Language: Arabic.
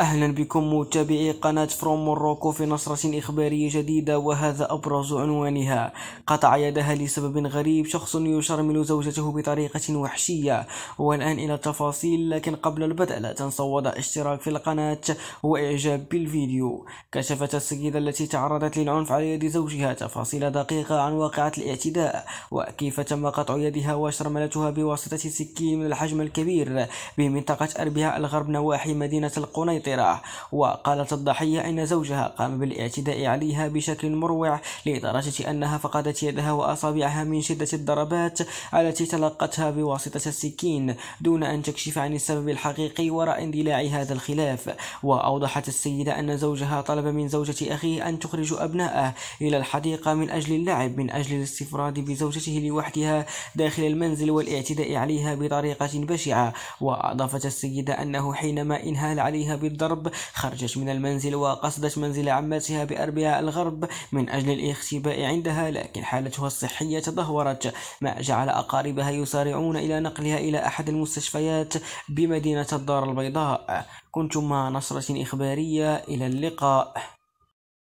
أهلا بكم متابعي قناة فروم موروكو في نشرة إخبارية جديدة وهذا أبرز عنوانها قطع يدها لسبب غريب شخص يشرمل زوجته بطريقة وحشية والآن إلى التفاصيل لكن قبل البدء لا تنسوا وضع اشتراك في القناة وإعجاب بالفيديو كشفت السيدة التي تعرضت للعنف على يد زوجها تفاصيل دقيقة عن واقعة الاعتداء وكيف تم قطع يدها وشرملتها بواسطة سكين من الحجم الكبير بمنطقة أربعاء الغرب نواحي مدينة القنيطرة الاقتراح وقالت الضحية أن زوجها قام بالاعتداء عليها بشكل مروع لدرجة أنها فقدت يدها وأصابعها من شدة الضربات التي تلقتها بواسطة السكين دون أن تكشف عن السبب الحقيقي وراء اندلاع هذا الخلاف وأوضحت السيدة أن زوجها طلب من زوجة أخيه أن تخرج أبنائه إلى الحديقة من أجل اللعب من أجل الاستفراد بزوجته لوحدها داخل المنزل والاعتداء عليها بطريقة بشعة وأضافت السيدة أنه حينما انهال عليها بالضرب الضرب خرجت من المنزل وقصدت منزل عمتها بأربها الغرب من أجل الاختباء عندها لكن حالتها الصحية تدهورت ما جعل أقاربها يسارعون إلى نقلها إلى أحد المستشفيات بمدينة الدار البيضاء كنت مع نصرة إخبارية إلى اللقاء